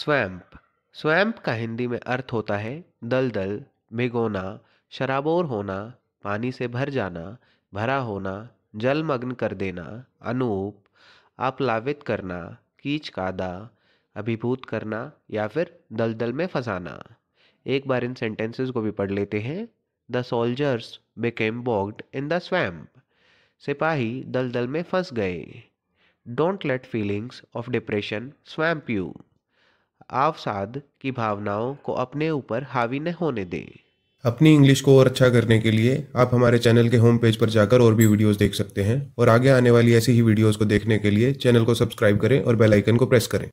swamp swamp का हिंदी में अर्थ होता है दलदल भिगोना शराबोर होना पानी से भर जाना भरा होना जलमग्न कर देना अनूप आप्लावित करना कीच कादा अभिभूत करना या फिर दलदल में फंसाना एक बार इन सेंटेंसेस को भी पढ़ लेते हैं the soldiers became bogged in the swamp सिपाही दलदल में फंस गए don't let feelings of depression swamp you अवसाद की भावनाओं को अपने ऊपर हावी न होने दें अपनी इंग्लिश को और अच्छा करने के लिए आप हमारे चैनल के होम पेज पर जाकर और भी वीडियोस देख सकते हैं और आगे आने वाली ऐसी ही वीडियोस को देखने के लिए चैनल को सब्सक्राइब करें और बेल आइकन को प्रेस करें